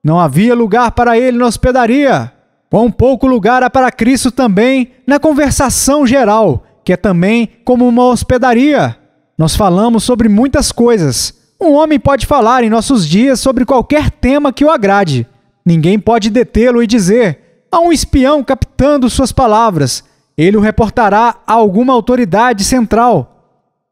Não havia lugar para ele na hospedaria. Quão pouco lugar há para Cristo também na conversação geral, que é também como uma hospedaria. Nós falamos sobre muitas coisas. Um homem pode falar em nossos dias sobre qualquer tema que o agrade. Ninguém pode detê-lo e dizer: há um espião captando suas palavras ele o reportará a alguma autoridade central.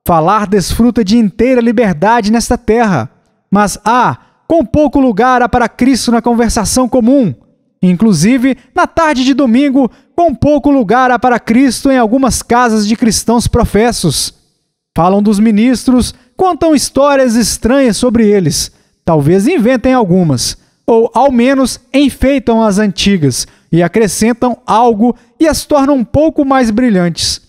Falar desfruta de inteira liberdade nesta terra, mas há com pouco lugar há para Cristo na conversação comum. Inclusive, na tarde de domingo, com pouco lugar há para Cristo em algumas casas de cristãos professos. Falam dos ministros, contam histórias estranhas sobre eles, talvez inventem algumas, ou ao menos enfeitam as antigas, e acrescentam algo e as tornam um pouco mais brilhantes.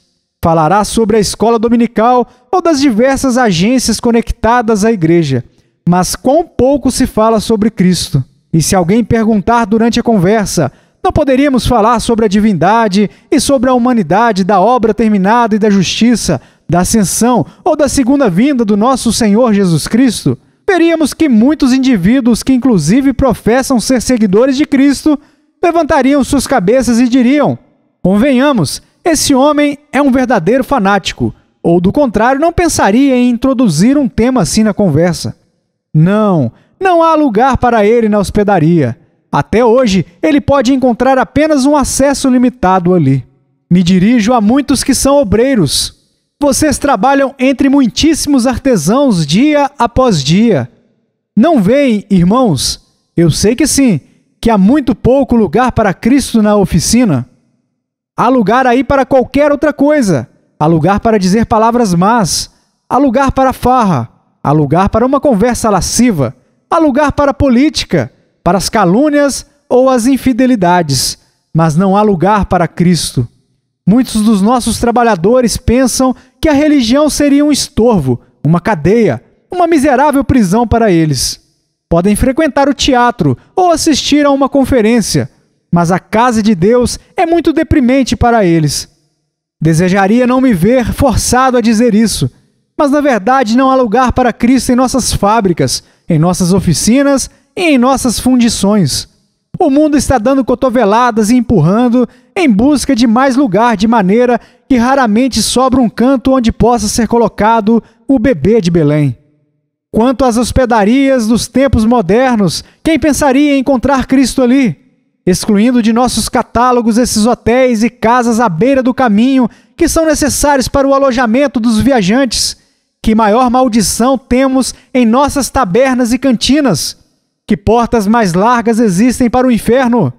Falará sobre a escola dominical ou das diversas agências conectadas à igreja, mas quão pouco se fala sobre Cristo. E se alguém perguntar durante a conversa, não poderíamos falar sobre a divindade e sobre a humanidade da obra terminada e da justiça, da ascensão ou da segunda vinda do nosso Senhor Jesus Cristo? Veríamos que muitos indivíduos que, inclusive, professam ser seguidores de Cristo, levantariam suas cabeças e diriam: Convenhamos, esse homem é um verdadeiro fanático, ou do contrário, não pensaria em introduzir um tema assim na conversa. Não, não há lugar para ele na hospedaria. Até hoje, ele pode encontrar apenas um acesso limitado ali. Me dirijo a muitos que são obreiros. Vocês trabalham entre muitíssimos artesãos dia após dia. Não veem, irmãos? Eu sei que sim, que há muito pouco lugar para Cristo na oficina? Há lugar aí para qualquer outra coisa. Há lugar para dizer palavras más. Há lugar para farra. Há lugar para uma conversa lasciva. Há lugar para política, para as calúnias ou as infidelidades. Mas não há lugar para Cristo. Muitos dos nossos trabalhadores pensam que a religião seria um estorvo, uma cadeia, uma miserável prisão para eles podem frequentar o teatro ou assistir a uma conferência, mas a casa de Deus é muito deprimente para eles. Desejaria não me ver forçado a dizer isso, mas na verdade não há lugar para Cristo em nossas fábricas, em nossas oficinas e em nossas fundições. O mundo está dando cotoveladas e empurrando em busca de mais lugar, de maneira que raramente sobra um canto onde possa ser colocado o bebê de Belém. Quanto às hospedarias dos tempos modernos, quem pensaria em encontrar Cristo ali? Excluindo de nossos catálogos esses hotéis e casas à beira do caminho que são necessários para o alojamento dos viajantes. Que maior maldição temos em nossas tabernas e cantinas? Que portas mais largas existem para o inferno?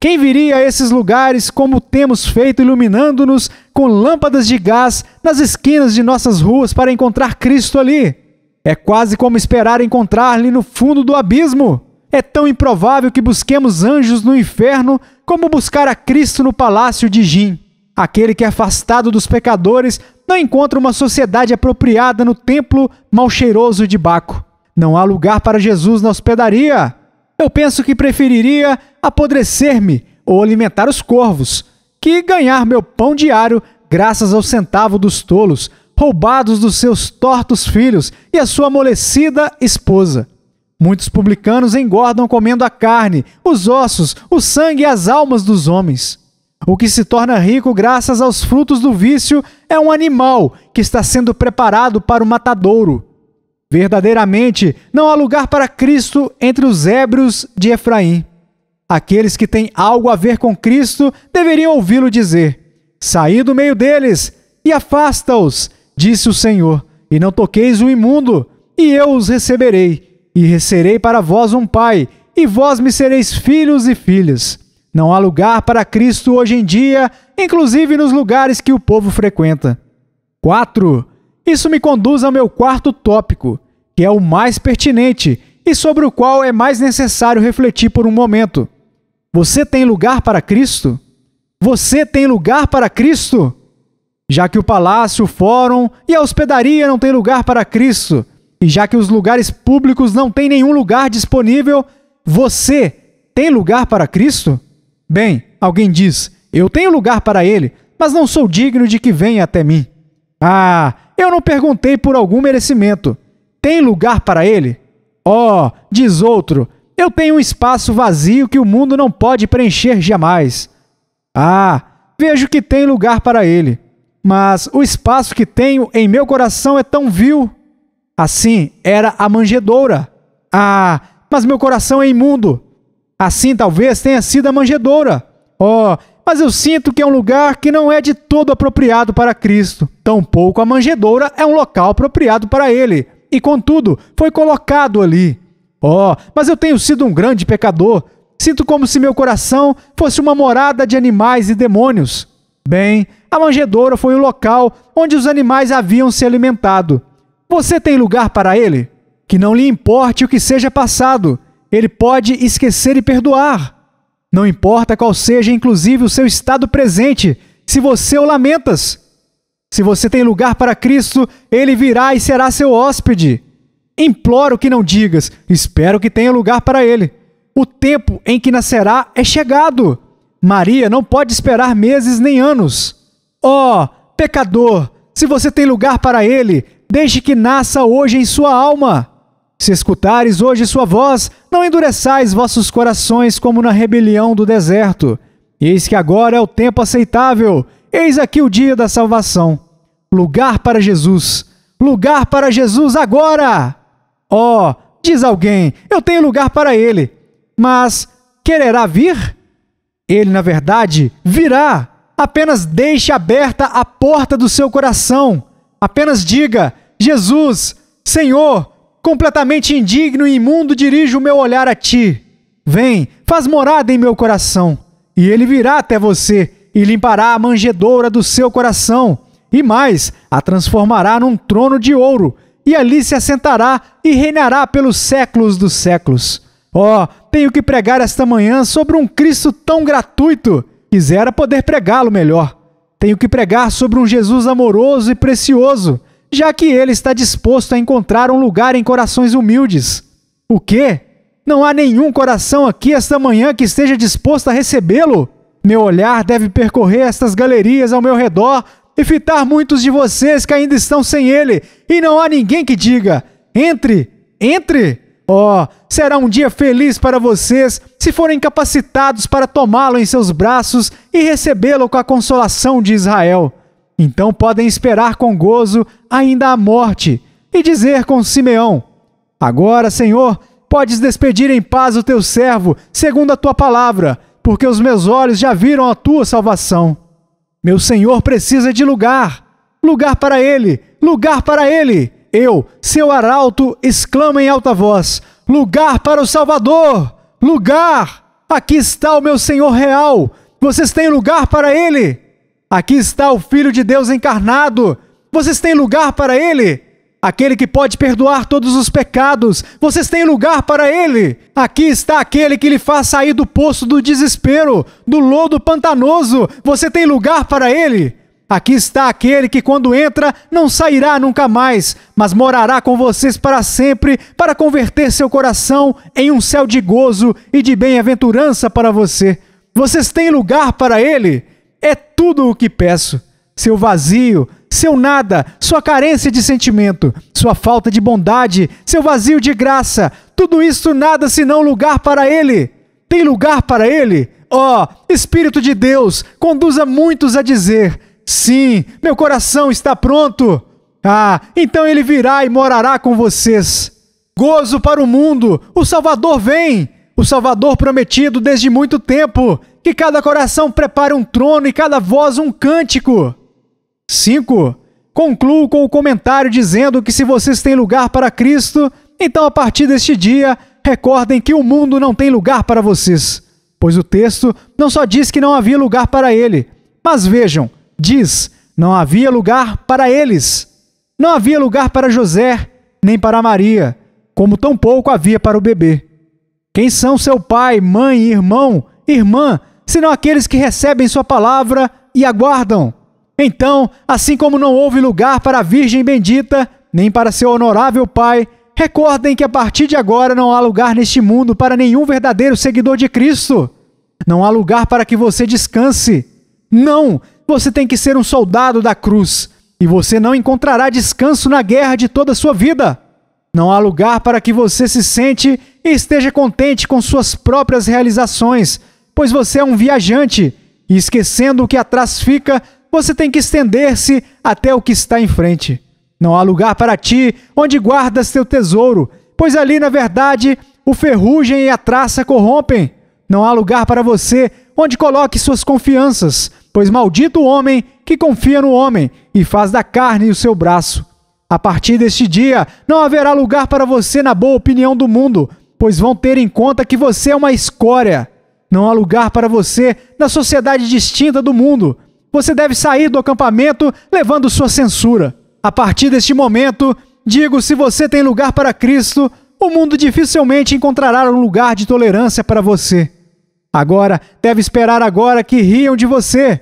Quem viria a esses lugares como temos feito, iluminando-nos com lâmpadas de gás nas esquinas de nossas ruas para encontrar Cristo ali? É quase como esperar encontrar-lhe no fundo do abismo. É tão improvável que busquemos anjos no inferno como buscar a Cristo no palácio de Jim. Aquele que é afastado dos pecadores não encontra uma sociedade apropriada no templo mal cheiroso de Baco. Não há lugar para Jesus na hospedaria. Eu penso que preferiria apodrecer-me ou alimentar os corvos, que ganhar meu pão diário graças ao centavo dos tolos, roubados dos seus tortos filhos e a sua amolecida esposa. Muitos publicanos engordam comendo a carne, os ossos, o sangue e as almas dos homens. O que se torna rico graças aos frutos do vício é um animal que está sendo preparado para o matadouro. Verdadeiramente, não há lugar para Cristo entre os ébrios de Efraim. Aqueles que têm algo a ver com Cristo deveriam ouvi-lo dizer: Saí do meio deles e afasta-os, disse o Senhor, e não toqueis o imundo, e eu os receberei, e serei para vós um pai, e vós me sereis filhos e filhas. Não há lugar para Cristo hoje em dia, inclusive nos lugares que o povo frequenta. 4. Isso me conduz ao meu quarto tópico, que é o mais pertinente e sobre o qual é mais necessário refletir por um momento. Você tem lugar para Cristo? Você tem lugar para Cristo? já que o palácio, o fórum e a hospedaria não têm lugar para Cristo, e já que os lugares públicos não têm nenhum lugar disponível, você tem lugar para Cristo? Bem, alguém diz: Eu tenho lugar para ele, mas não sou digno de que venha até mim. Ah, eu não perguntei por algum merecimento. Tem lugar para ele? Oh, diz outro, eu tenho um espaço vazio que o mundo não pode preencher jamais. Ah, vejo que tem lugar para ele. Mas o espaço que tenho em meu coração é tão vil. Assim era a manjedoura. Ah, mas meu coração é imundo. Assim talvez tenha sido a manjedoura. Oh, mas eu sinto que é um lugar que não é de todo apropriado para Cristo. Tampouco a manjedoura é um local apropriado para ele. E contudo, foi colocado ali. Oh, mas eu tenho sido um grande pecador. Sinto como se meu coração fosse uma morada de animais e demônios. Bem, a manjedoura foi o local onde os animais haviam se alimentado. Você tem lugar para ele? Que não lhe importe o que seja passado, ele pode esquecer e perdoar. Não importa qual seja, inclusive, o seu estado presente, se você o lamentas. Se você tem lugar para Cristo, ele virá e será seu hóspede. Imploro que não digas, espero que tenha lugar para ele. O tempo em que nascerá é chegado. Maria não pode esperar meses nem anos. Ó, oh, pecador, se você tem lugar para ele, deixe que nasça hoje em sua alma. Se escutares hoje sua voz, não endureçais vossos corações como na rebelião do deserto. Eis que agora é o tempo aceitável, eis aqui o dia da salvação. Lugar para Jesus, lugar para Jesus agora! Ó, oh, diz alguém, eu tenho lugar para ele, mas quererá vir? Ele, na verdade, virá Apenas deixe aberta a porta do seu coração. Apenas diga: Jesus, Senhor, completamente indigno e imundo, dirijo o meu olhar a ti. Vem, faz morada em meu coração. E ele virá até você e limpará a manjedoura do seu coração, e mais, a transformará num trono de ouro, e ali se assentará e reinará pelos séculos dos séculos. Oh, tenho que pregar esta manhã sobre um Cristo tão gratuito Quisera poder pregá-lo melhor. Tenho que pregar sobre um Jesus amoroso e precioso, já que ele está disposto a encontrar um lugar em corações humildes. O quê? Não há nenhum coração aqui esta manhã que esteja disposto a recebê-lo? Meu olhar deve percorrer estas galerias ao meu redor e fitar muitos de vocês que ainda estão sem ele, e não há ninguém que diga: entre, entre! Ó, oh, será um dia feliz para vocês se forem capacitados para tomá-lo em seus braços e recebê-lo com a consolação de Israel. Então podem esperar com gozo ainda a morte e dizer com Simeão: Agora, Senhor, podes despedir em paz o teu servo, segundo a tua palavra, porque os meus olhos já viram a tua salvação. Meu Senhor precisa de lugar, lugar para ele, lugar para ele eu, seu arauto, exclamo em alta voz: Lugar para o Salvador! Lugar! Aqui está o meu Senhor real! Vocês têm lugar para ele! Aqui está o Filho de Deus encarnado! Vocês têm lugar para ele! Aquele que pode perdoar todos os pecados, vocês têm lugar para ele! Aqui está aquele que lhe faz sair do poço do desespero, do lodo pantanoso, você tem lugar para ele! Aqui está aquele que, quando entra, não sairá nunca mais, mas morará com vocês para sempre, para converter seu coração em um céu de gozo e de bem-aventurança para você. Vocês têm lugar para ele? É tudo o que peço. Seu vazio, seu nada, sua carência de sentimento, sua falta de bondade, seu vazio de graça, tudo isso nada senão lugar para ele. Tem lugar para ele? Ó, oh, Espírito de Deus, conduza muitos a dizer: Sim, meu coração está pronto. Ah, então ele virá e morará com vocês. Gozo para o mundo, o Salvador vem. O Salvador prometido desde muito tempo. Que cada coração prepare um trono e cada voz um cântico. 5. Concluo com o comentário dizendo que se vocês têm lugar para Cristo, então a partir deste dia, recordem que o mundo não tem lugar para vocês. Pois o texto não só diz que não havia lugar para ele, mas vejam, diz: não havia lugar para eles. Não havia lugar para José, nem para Maria, como tampouco havia para o bebê. Quem são seu pai, mãe, irmão, irmã, senão aqueles que recebem sua palavra e aguardam? Então, assim como não houve lugar para a Virgem bendita, nem para seu honorável pai, recordem que a partir de agora não há lugar neste mundo para nenhum verdadeiro seguidor de Cristo. Não há lugar para que você descanse. Não, você tem que ser um soldado da cruz, e você não encontrará descanso na guerra de toda a sua vida. Não há lugar para que você se sente e esteja contente com suas próprias realizações, pois você é um viajante, e esquecendo o que atrás fica, você tem que estender-se até o que está em frente. Não há lugar para ti onde guardas teu tesouro, pois ali, na verdade, o ferrugem e a traça corrompem. Não há lugar para você onde coloque suas confianças, Pois maldito o homem que confia no homem e faz da carne o seu braço. A partir deste dia, não haverá lugar para você na boa opinião do mundo, pois vão ter em conta que você é uma escória. Não há lugar para você na sociedade distinta do mundo. Você deve sair do acampamento levando sua censura. A partir deste momento, digo: se você tem lugar para Cristo, o mundo dificilmente encontrará um lugar de tolerância para você. Agora deve esperar agora que riam de você.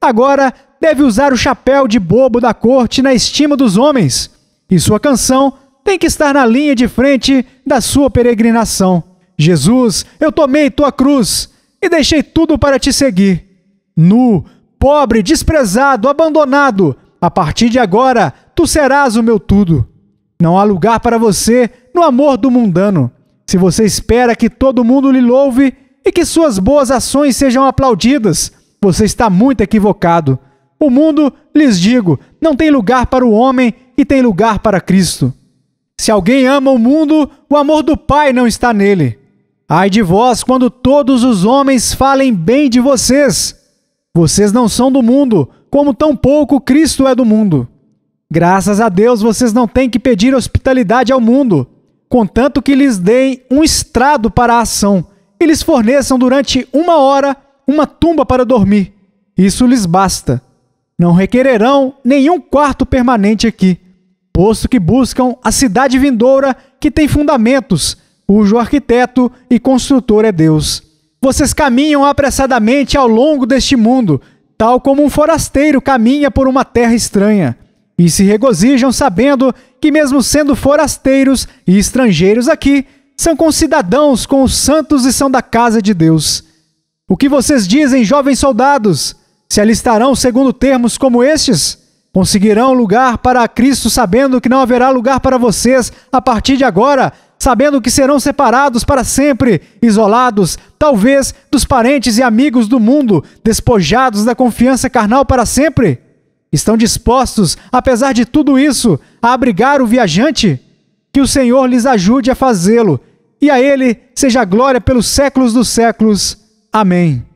Agora deve usar o chapéu de bobo da corte na estima dos homens. E sua canção tem que estar na linha de frente da sua peregrinação. Jesus, eu tomei tua cruz e deixei tudo para te seguir. Nu, pobre, desprezado, abandonado, a partir de agora tu serás o meu tudo. Não há lugar para você no amor do mundano. Se você espera que todo mundo lhe louve, e que suas boas ações sejam aplaudidas. Você está muito equivocado. O mundo, lhes digo, não tem lugar para o homem e tem lugar para Cristo. Se alguém ama o mundo, o amor do Pai não está nele. Ai de vós quando todos os homens falem bem de vocês. Vocês não são do mundo, como tampouco Cristo é do mundo. Graças a Deus vocês não têm que pedir hospitalidade ao mundo, contanto que lhes deem um estrado para a ação eles forneçam durante uma hora uma tumba para dormir. Isso lhes basta. Não requererão nenhum quarto permanente aqui, posto que buscam a cidade vindoura que tem fundamentos, cujo arquiteto e construtor é Deus. Vocês caminham apressadamente ao longo deste mundo, tal como um forasteiro caminha por uma terra estranha, e se regozijam sabendo que, mesmo sendo forasteiros e estrangeiros aqui, são concidadãos com os santos e são da casa de Deus. O que vocês dizem, jovens soldados? Se alistarão segundo termos como estes? Conseguirão lugar para Cristo sabendo que não haverá lugar para vocês a partir de agora, sabendo que serão separados para sempre, isolados, talvez dos parentes e amigos do mundo, despojados da confiança carnal para sempre? Estão dispostos, apesar de tudo isso, a abrigar o viajante? Que o Senhor lhes ajude a fazê-lo, e a Ele seja glória pelos séculos dos séculos. Amém.